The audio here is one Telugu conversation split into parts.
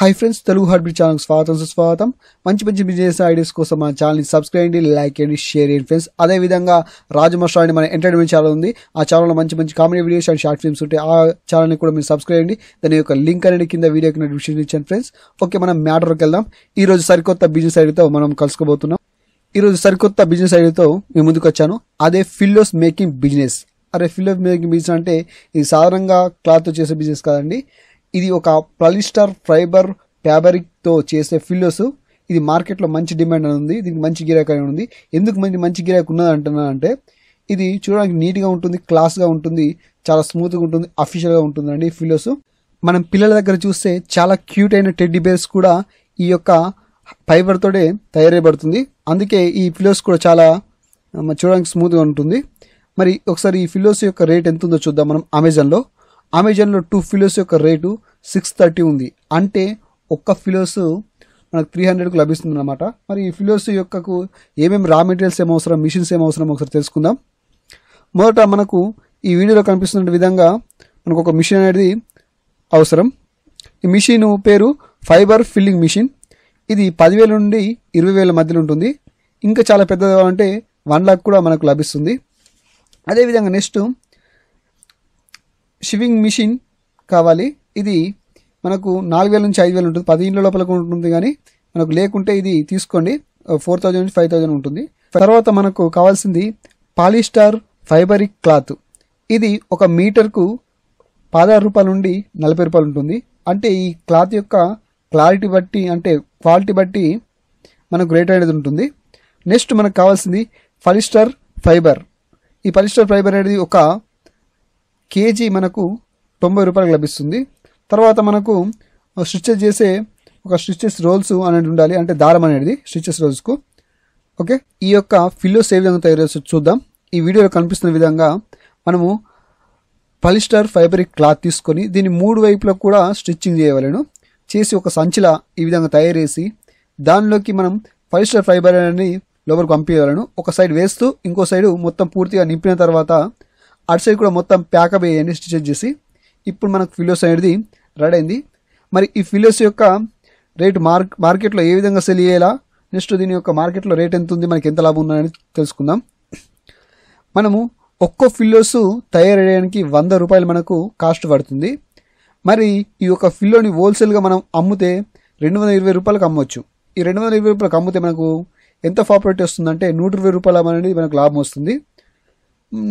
high friends Telugu heart beat channel స్వాగతం సుస్వాగతం మంచి మంచి బిజినెస్ ఐడియాస్ కోసం మన ఛానల్ని సబ్స్క్రైబ్ చేయండి లైక్ చేయండి షేర్ చేయండి ఫ్రెండ్స్ అదేవిధంగా రాజమహర్షా అని మన ఎంటర్టైన్మెంట్ ఛానల్ ఉంది ఆ ఛానల్లో మంచి మంచి comedy videos and short films ఉంటే ఆ ఛానల్ని కూడా మీరు సబ్స్క్రైబ్ చేయండి దాని యొక్క లింక్ అనేది కింద వీడియో కింద విషయం ఇచ్చాను ఫ్రెండ్స్ ఓకే మనం మ్యాటర్కి వెళ్దాం ఈ రోజు సరికొత్త బిజినెస్ ఐడియాతో మనం కలుసుకోబోతున్నాం ఈరోజు సరికొత్త బిజినెస్ ఐడియాతో మేము ముందుకు వచ్చాను అదే ఫిల్లోస్ మేకింగ్ బిజినెస్ అరే ఫిల్లోస్ మేకింగ్ బిజినెస్ అంటే ఇది సాధారణంగా క్లాత్తో చేసే బిజినెస్ కాదండి ఇది ఒక పాలిస్టర్ ఫైబర్ ఫ్యాబ్రిక్తో చేసే ఫిల్లోస్ ఇది మార్కెట్లో మంచి డిమాండ్ అని ఉంది దీనికి మంచి గిరాకీ అని ఉంది ఎందుకు మంచి మంచి గిరాకీ ఉన్నది అంటున్నా అంటే ఇది చూడడానికి నీట్గా ఉంటుంది క్లాస్గా ఉంటుంది చాలా స్మూత్గా ఉంటుంది ఉంటుంది అండి ఫిలోస్ మనం పిల్లల దగ్గర చూస్తే చాలా క్యూట్ అయిన టెడ్డీ బేర్స్ కూడా ఈ యొక్క ఫైబర్ తోటే తయారైబడుతుంది అందుకే ఈ ఫిలోస్ కూడా చాలా చూడడానికి స్మూత్గా ఉంటుంది మరి ఒకసారి ఈ ఫిలోస్ యొక్క రేట్ ఎంత ఉందో చూద్దాం మనం అమెజాన్లో అమెజాన్లో టూ ఫిలోస్ యొక్క రేటు సిక్స్ థర్టీ ఉంది అంటే ఒక్క ఫిలోస్ మనకు త్రీ హండ్రెడ్కు లభిస్తుంది అనమాట మరి ఈ ఫిలోస్ యొక్కకు ఏమేమి రా మెటీరియల్స్ ఏమవసరం మిషన్స్ ఏమవసరం ఒకసారి తెలుసుకుందాం మొదట మనకు ఈ వీడియోలో కనిపిస్తున్న విధంగా మనకు ఒక మిషన్ అనేది అవసరం ఈ మిషన్ పేరు ఫైబర్ ఫిల్లింగ్ మిషన్ ఇది పదివేల నుండి ఇరవై వేల మధ్యలో ఉంటుంది ఇంకా చాలా పెద్దది అంటే వన్ లాక్ కూడా మనకు లభిస్తుంది అదేవిధంగా నెక్స్ట్ షివింగ్ మిషన్ కావాలి ఇది మనకు నాలుగు వేల నుంచి ఐదు వేలు ఉంటుంది పదిహేను లోపల ఉంటుంది కానీ మనకు లేకుంటే ఇది తీసుకోండి ఫోర్ థౌజండ్ నుంచి ఫైవ్ థౌజండ్ ఉంటుంది తర్వాత మనకు కావాల్సింది పాలిస్టార్ ఫైబరిక్ క్లాత్ ఇది ఒక మీటర్కు పదహారు రూపాయల నుండి నలభై రూపాయలు ఉంటుంది అంటే ఈ క్లాత్ యొక్క క్లారిటీ బట్టి అంటే క్వాలిటీ బట్టి మనకు రేట్ అనేది ఉంటుంది నెక్స్ట్ మనకు కావాల్సింది ఫలిస్టర్ ఫైబర్ ఈ ఫలిస్టర్ ఫైబర్ అనేది ఒక కేజీ మనకు తొంభై రూపాయలకు లభిస్తుంది తర్వాత మనకు స్టిచ్చెస్ చేసే ఒక స్టిచ్చెస్ రోల్స్ అనేది ఉండాలి అంటే దారం అనేది స్టిచెస్ రోల్స్కు ఓకే ఈ యొక్క ఫిల్లోస్ ఏ విధంగా తయారు చేసి చూద్దాం ఈ వీడియోలో కనిపిస్తున్న విధంగా మనము పలిస్టర్ ఫైబరిక్ క్లాత్ తీసుకొని దీన్ని మూడు వైపులకు కూడా స్టిచ్చింగ్ చేయవలను చేసి ఒక సంచిల ఈ విధంగా తయారు చేసి దానిలోకి మనం పలిస్టర్ ఫైబర్ అనేది లోపలికి పంపించగలను ఒక సైడ్ వేస్తూ ఇంకో సైడు మొత్తం పూర్తిగా నింపిన తర్వాత అటు సైడ్ కూడా మొత్తం ప్యాకప్ వేయండి స్టిచ్ చేసి ఇప్పుడు మనకు ఫిల్లోస్ అనేది రెడీ మరి ఈ ఫిలోస్ యొక్క రేటు మార్క్ మార్కెట్లో ఏ విధంగా సెల్ అయ్యేలా నెక్స్ట్ దీని యొక్క మార్కెట్లో రేట్ ఎంత ఉంది మనకి ఎంత లాభం ఉందని తెలుసుకుందాం మనము ఒక్కో ఫిల్లోస్ తయారయ్యడానికి వంద రూపాయలు మనకు కాస్ట్ పడుతుంది మరి ఈ యొక్క ఫిల్లోని హోల్సేల్గా మనం అమ్మితే రెండు వందల ఇరవై రూపాయలకు అమ్మవచ్చు ఈ రెండు వందల ఇరవై రూపాయలకు అమ్మితే మనకు ఎంత ప్రాఫిట్ వస్తుందంటే నూట ఇరవై రూపాయల అనేది మనకు లాభం వస్తుంది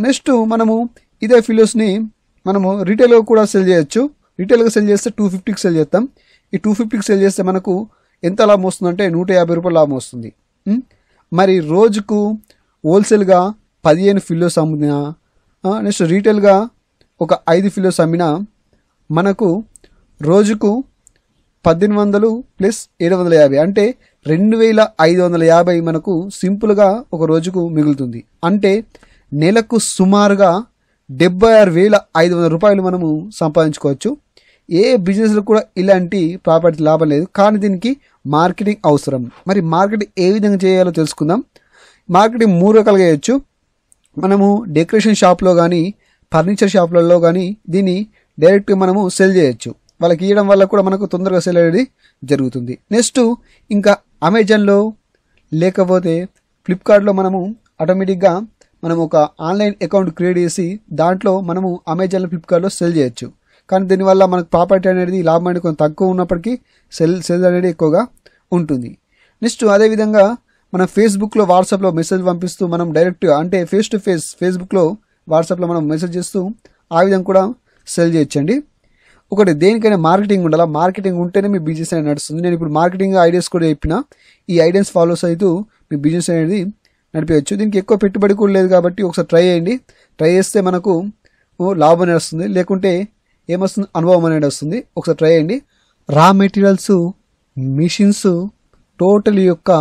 నెక్స్ట్ మనము ఇదే ఫిల్లోస్ని మనము రీటైల్లో కూడా సెల్ చేయొచ్చు రీటైల్గా సెల్ చేస్తే టూ ఫిఫ్టీకి సెల్ చేస్తాం ఈ టూ ఫిఫ్టీకి సెల్ చేస్తే మనకు ఎంత లాభం వస్తుందంటే నూట యాభై రూపాయలు లాభం వస్తుంది మరి రోజుకు హోల్సేల్గా పదిహేను ఫిల్లోస్ అమ్మినా నెక్స్ట్ రీటైల్గా ఒక ఐదు ఫిల్లోస్ అమ్మినా మనకు రోజుకు పద్దెనిమిది వందలు ప్లస్ ఏడు వందల యాభై అంటే రెండు వేల ఐదు వందల యాభై మనకు సింపుల్గా ఒక రోజుకు మిగులుతుంది అంటే నెలకు సుమారుగా డెబ్బై ఆరు వేల ఐదు వందల రూపాయలు మనము సంపాదించుకోవచ్చు ఏ బిజినెస్లో కూడా ఇలాంటి ప్రాపర్టీ లాభం లేదు కానీ దీనికి మార్కెటింగ్ అవసరం మరి మార్కెటింగ్ ఏ విధంగా చేయాలో తెలుసుకుందాం మార్కెటింగ్ మూడు రకాలుగా చేయొచ్చు మనము డెకరేషన్ షాప్లో కానీ ఫర్నిచర్ షాప్లలో కానీ దీన్ని డైరెక్ట్గా మనము సెల్ చేయొచ్చు వాళ్ళకి ఇవ్వడం వల్ల కూడా మనకు తొందరగా సెల్ అనేది జరుగుతుంది నెక్స్ట్ ఇంకా అమెజాన్లో లేకపోతే ఫ్లిప్కార్ట్లో మనము ఆటోమేటిక్గా మనం ఒక ఆన్లైన్ అకౌంట్ క్రియేట్ చేసి దాంట్లో మనము అమెజాన్ ఫ్లిప్కార్ట్లో సెల్ చేయొచ్చు కానీ దీనివల్ల మనకు ప్రాపర్టీ అనేది లాభం అనేది కొంచెం తక్కువ ఉన్నప్పటికీ సెల్ సెల్ అనేది ఎక్కువగా ఉంటుంది నెక్స్ట్ అదేవిధంగా మనం ఫేస్బుక్లో వాట్సాప్లో మెసేజ్ పంపిస్తూ మనం డైరెక్ట్ అంటే ఫేస్ టు ఫేస్ ఫేస్బుక్లో వాట్సాప్లో మనం మెసేజ్ చేస్తూ ఆ విధంగా కూడా సెల్ చేయొచ్చండి ఒకటి దేనికైనా మార్కెటింగ్ ఉండాలి మార్కెటింగ్ ఉంటేనే మీ బిజినెస్ అనేది నడుస్తుంది నేను ఇప్పుడు మార్కెటింగ్ ఐడియాస్ కూడా చెప్పిన ఈ ఐడియాస్ ఫాలోస్ అవుతూ మీ బిజినెస్ అనేది నడిపేయచ్చు దీనికి ఎక్కువ పెట్టుబడి కూడా లేదు కాబట్టి ఒకసారి ట్రై చేయండి ట్రై చేస్తే మనకు లాభం అనేది వస్తుంది లేకుంటే ఏమొస్తుంది అనుభవం అనేది వస్తుంది ఒకసారి ట్రై చేయండి రా మెటీరియల్స్ మిషన్స్ టోటల్ యొక్క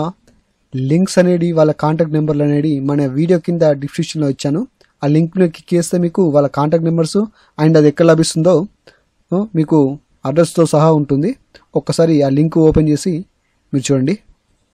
లింక్స్ అనేది వాళ్ళ కాంటాక్ట్ నెంబర్లు అనేది మన వీడియో కింద డిస్క్రిప్షన్లో ఇచ్చాను ఆ లింక్లో క్లిక్ చేస్తే మీకు వాళ్ళ కాంటాక్ట్ నెంబర్స్ అండ్ అది ఎక్కడ లభిస్తుందో మీకు అడ్రస్తో సహా ఉంటుంది ఒక్కసారి ఆ లింక్ ఓపెన్ చేసి మీరు చూడండి